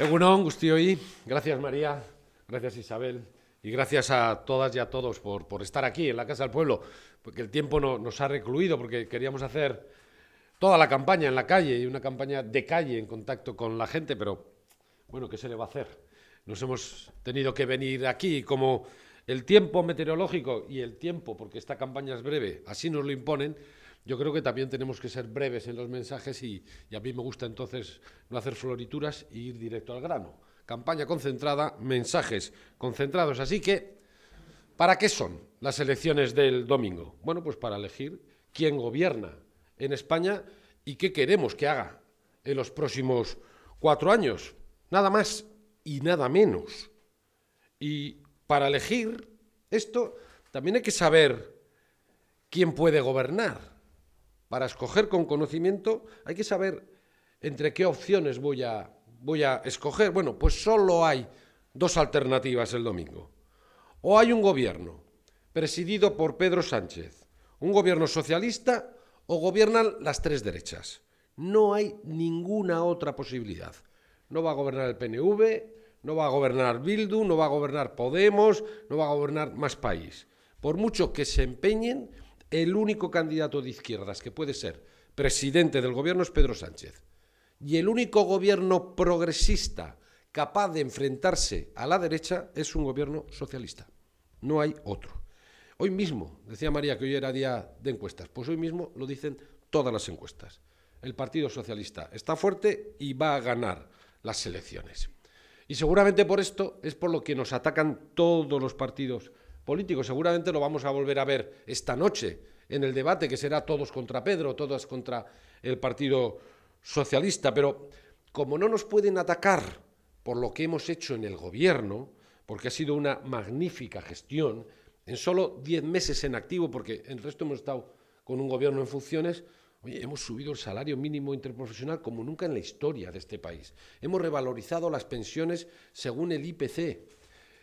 Egunon, y gracias María, gracias Isabel y gracias a todas y a todos por, estar aquí en la Casa del Pueblo, porque el tiempo nos ha recluido, porque queríamos hacer toda la campaña en la calle y una campaña de calle en contacto con la gente, pero bueno, ¿qué se le va a hacer? Nos hemos tenido que venir aquí como el tiempo meteorológico y el tiempo, porque esta campaña es breve, así nos lo imponen, yo creo que también tenemos que ser breves en los mensajes y, a mí me gusta entonces no hacer florituras e ir directo al grano. Campaña concentrada, mensajes concentrados. Así que, ¿para qué son las elecciones del domingo? Bueno, pues para elegir quién gobierna en España y qué queremos que haga en los próximos cuatro años. Nada más y nada menos. Y para elegir esto, también hay que saber quién puede gobernar. Para escoger con conocimiento hay que saber entre qué opciones voy a, voy a escoger. Bueno, pues solo hay dos alternativas el domingo. O hay un gobierno presidido por Pedro Sánchez, un gobierno socialista o gobiernan las tres derechas. No hay ninguna otra posibilidad. No va a gobernar el PNV, no va a gobernar Bildu, no va a gobernar Podemos, no va a gobernar más país. Por mucho que se empeñen, el único candidato de izquierdas que puede ser presidente del gobierno es Pedro Sánchez. Y el único gobierno progresista capaz de enfrentarse a la derecha es un gobierno socialista. No hay otro. Hoy mismo, decía María que hoy era día de encuestas, pues hoy mismo lo dicen todas las encuestas. El Partido Socialista está fuerte y va a ganar las elecciones. Y seguramente por esto es por lo que nos atacan todos los partidos Seguramente lo vamos a volver a ver esta noche en el debate, que será todos contra Pedro, todas contra el Partido Socialista. Pero como no nos pueden atacar por lo que hemos hecho en el gobierno, porque ha sido una magnífica gestión, en solo 10 meses en activo, porque el resto hemos estado con un gobierno en funciones, hemos subido el salario mínimo interprofesional como nunca en la historia de este país. Hemos revalorizado las pensiones según el IPC.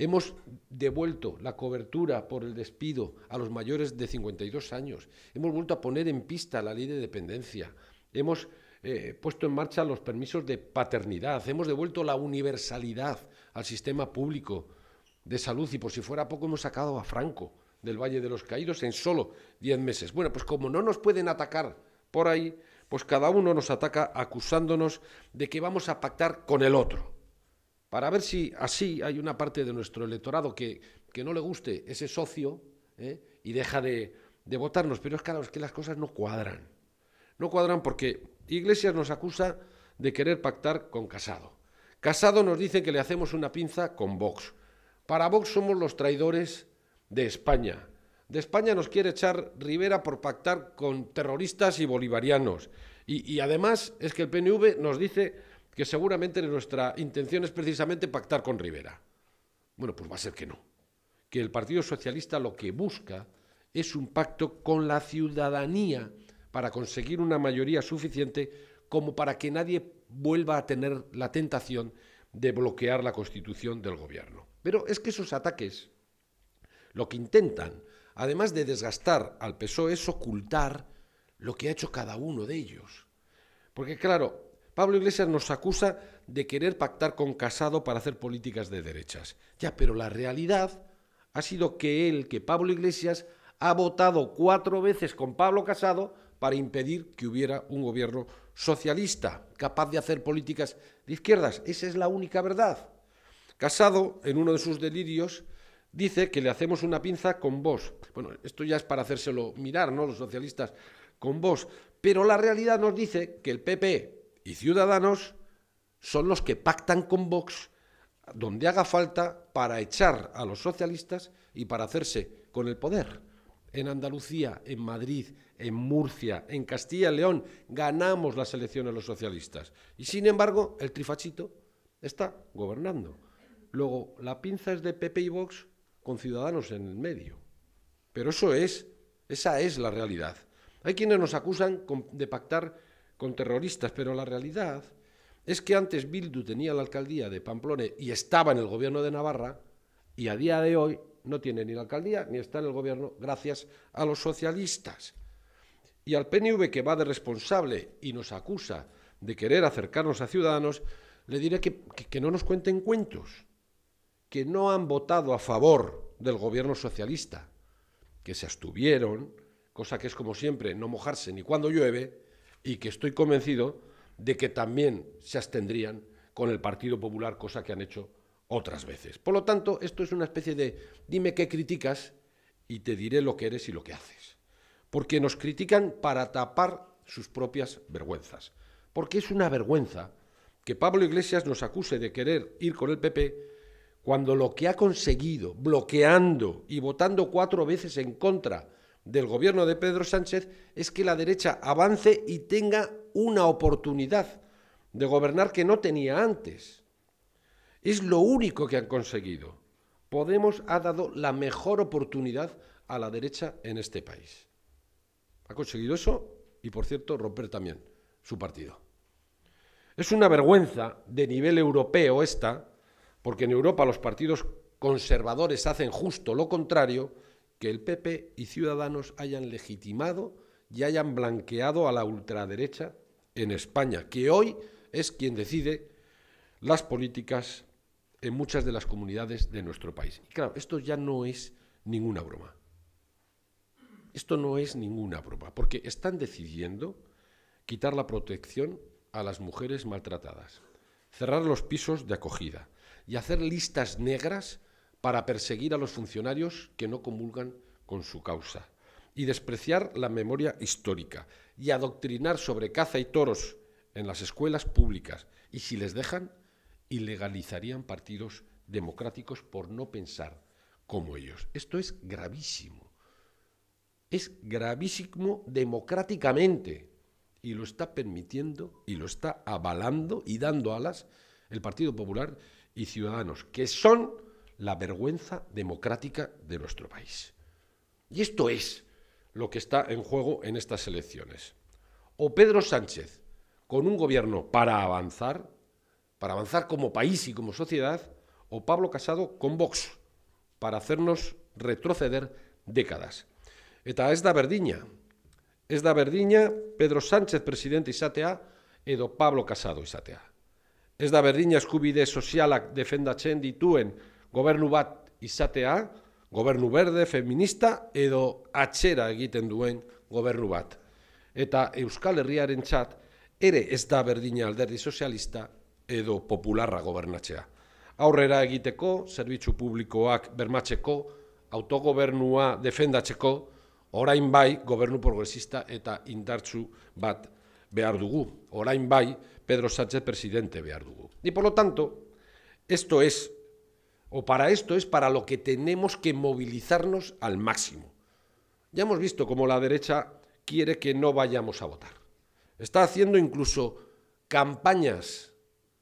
Hemos devuelto la cobertura por el despido a los mayores de 52 años. Hemos vuelto a poner en pista la ley de dependencia. Hemos eh, puesto en marcha los permisos de paternidad. Hemos devuelto la universalidad al sistema público de salud y por si fuera poco hemos sacado a Franco del Valle de los Caídos en solo 10 meses. Bueno, pues como no nos pueden atacar por ahí, pues cada uno nos ataca acusándonos de que vamos a pactar con el otro para ver si así hay una parte de nuestro electorado que, no le guste ese socio ¿eh? y deja de, votarnos. Pero es claro, que las cosas no cuadran. No cuadran porque Iglesias nos acusa de querer pactar con Casado. Casado nos dice que le hacemos una pinza con Vox. Para Vox somos los traidores de España. De España nos quiere echar Rivera por pactar con terroristas y bolivarianos. Y, y además es que el PNV nos dice que seguramente nuestra intención es precisamente pactar con Rivera. Bueno, pues va a ser que no. Que el Partido Socialista lo que busca es un pacto con la ciudadanía para conseguir una mayoría suficiente como para que nadie vuelva a tener la tentación de bloquear la constitución del gobierno. Pero es que esos ataques lo que intentan, además de desgastar al PSOE, es ocultar lo que ha hecho cada uno de ellos. Porque claro, Pablo Iglesias nos acusa de querer pactar con Casado para hacer políticas de derechas. Ya, pero la realidad ha sido que él, que Pablo Iglesias, ha votado cuatro veces con Pablo Casado para impedir que hubiera un gobierno socialista capaz de hacer políticas de izquierdas. Esa es la única verdad. Casado, en uno de sus delirios, dice que le hacemos una pinza con vos. Bueno, esto ya es para hacérselo mirar, ¿no? Los socialistas con vos. Pero la realidad nos dice que el PP, y Ciudadanos son los que pactan con Vox donde haga falta para echar a los socialistas y para hacerse con el poder. En Andalucía, en Madrid, en Murcia, en Castilla y León ganamos las elecciones los socialistas. Y sin embargo, el trifachito está gobernando. Luego, la pinza es de Pepe y Vox con Ciudadanos en el medio. Pero eso es, esa es la realidad. Hay quienes nos acusan de pactar con terroristas, pero la realidad es que antes Bildu tenía la alcaldía de Pamplona y estaba en el gobierno de Navarra y a día de hoy no tiene ni la alcaldía ni está en el gobierno gracias a los socialistas. Y al PNV que va de responsable y nos acusa de querer acercarnos a ciudadanos, le diré que, que, que no nos cuenten cuentos, que no han votado a favor del gobierno socialista, que se abstuvieron, cosa que es como siempre, no mojarse ni cuando llueve, y que estoy convencido de que también se abstendrían con el Partido Popular, cosa que han hecho otras veces. Por lo tanto, esto es una especie de dime qué criticas y te diré lo que eres y lo que haces. Porque nos critican para tapar sus propias vergüenzas. Porque es una vergüenza que Pablo Iglesias nos acuse de querer ir con el PP cuando lo que ha conseguido bloqueando y votando cuatro veces en contra del gobierno de Pedro Sánchez es que la derecha avance y tenga una oportunidad de gobernar que no tenía antes. Es lo único que han conseguido. Podemos ha dado la mejor oportunidad a la derecha en este país. Ha conseguido eso y, por cierto, romper también su partido. Es una vergüenza de nivel europeo esta, porque en Europa los partidos conservadores hacen justo lo contrario, que el PP y Ciudadanos hayan legitimado y hayan blanqueado a la ultraderecha en España, que hoy es quien decide las políticas en muchas de las comunidades de nuestro país. Y claro, esto ya no es ninguna broma. Esto no es ninguna broma, porque están decidiendo quitar la protección a las mujeres maltratadas, cerrar los pisos de acogida y hacer listas negras para perseguir a los funcionarios que no comulgan con su causa y despreciar la memoria histórica y adoctrinar sobre caza y toros en las escuelas públicas y si les dejan, ilegalizarían partidos democráticos por no pensar como ellos. Esto es gravísimo. Es gravísimo democráticamente y lo está permitiendo y lo está avalando y dando alas el Partido Popular y Ciudadanos, que son la vergüenza democrática de nuestro país. Y esto es lo que está en juego en estas elecciones. O Pedro Sánchez, con un gobierno para avanzar, para avanzar como país y como sociedad, o Pablo Casado con Vox, para hacernos retroceder décadas. Esta es da berdina. ¿Es da Pedro Sánchez presidente y edo Pablo Casado izatea. Ez da berdina sociala defenda defendatzen tuen gobernu bat izatea, gobernu berde, feminista, edo atxera egiten duen gobernu bat. Eta Euskal Herriaren txat, ere ez da berdina alderdi sozialista edo popularra gobernatzea. Aurrera egiteko, zerbitzu publikoak bermatzeko, autogobernua defendatzeko, orain bai gobernu progresista eta indartzu bat behar dugu. Orain bai Pedro Sánchez presidente behar dugu. Y por lo tanto, esto es o para esto es para lo que tenemos que movilizarnos al máximo. Ya hemos visto cómo la derecha quiere que no vayamos a votar. Está haciendo incluso campañas,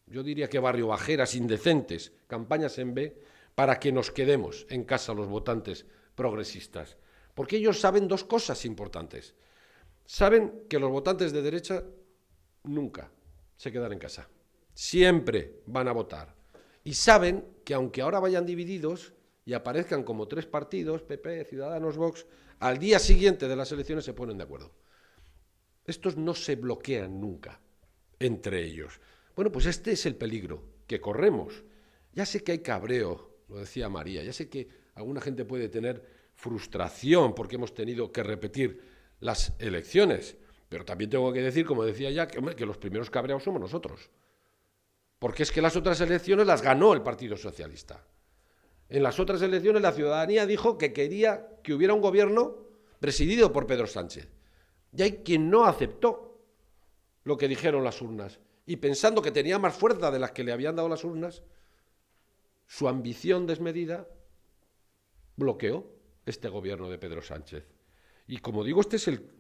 yo diría que barrio bajeras, indecentes, campañas en B, para que nos quedemos en casa los votantes progresistas. Porque ellos saben dos cosas importantes. Saben que los votantes de derecha nunca se quedan en casa. Siempre van a votar y saben que aunque ahora vayan divididos y aparezcan como tres partidos, PP, Ciudadanos, Vox, al día siguiente de las elecciones se ponen de acuerdo. Estos no se bloquean nunca entre ellos. Bueno, pues este es el peligro que corremos. Ya sé que hay cabreo, lo decía María, ya sé que alguna gente puede tener frustración porque hemos tenido que repetir las elecciones, pero también tengo que decir, como decía ya, que, los primeros cabreos somos nosotros. Porque es que las otras elecciones las ganó el Partido Socialista. En las otras elecciones la ciudadanía dijo que quería que hubiera un gobierno presidido por Pedro Sánchez. Y hay quien no aceptó lo que dijeron las urnas. Y pensando que tenía más fuerza de las que le habían dado las urnas, su ambición desmedida bloqueó este gobierno de Pedro Sánchez. Y como digo, este es el,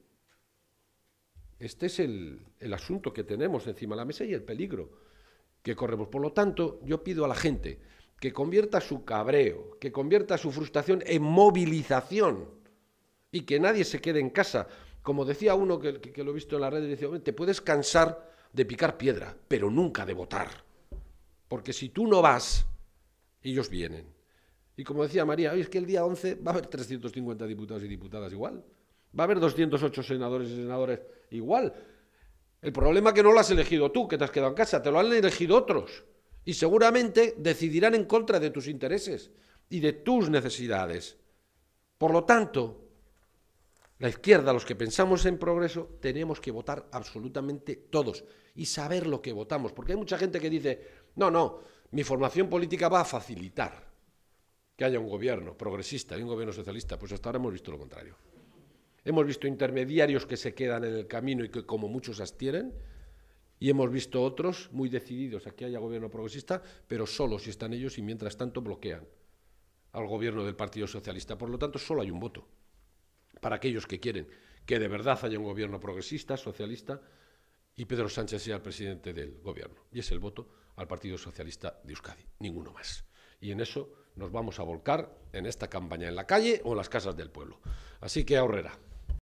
este es el asunto que tenemos encima de la mesa y el peligro que corremos. Por lo tanto, yo pido a la gente que convierta su cabreo, que convierta su frustración en movilización y que nadie se quede en casa. Como decía uno que, lo he visto en la red, te puedes cansar de picar piedra, pero nunca de votar. Porque si tú no vas, ellos vienen. Y como decía María, hoy es que el día 11 va a haber 350 diputados y diputadas igual. Va a haber 208 senadores y senadoras igual. El problema es que no lo has elegido tú, que te has quedado en casa, te lo han elegido otros. Y seguramente decidirán en contra de tus intereses y de tus necesidades. Por lo tanto, la izquierda, los que pensamos en progreso, tenemos que votar absolutamente todos y saber lo que votamos. Porque hay mucha gente que dice, no, no, mi formación política va a facilitar que haya un gobierno progresista y un gobierno socialista. Pues hasta ahora hemos visto lo contrario hemos visto intermediarios que se quedan en el camino y que como muchos abstienen, y hemos visto otros muy decididos a que haya gobierno progresista, pero solo si están ellos y mientras tanto bloquean al gobierno del Partido Socialista. Por lo tanto, solo hay un voto para aquellos que quieren que de verdad haya un gobierno progresista, socialista, y Pedro Sánchez sea el presidente del gobierno. Y es el voto al Partido Socialista de Euskadi, ninguno más. Y en eso nos vamos a volcar en esta campaña en la calle o en las casas del pueblo. Así que ahorrera.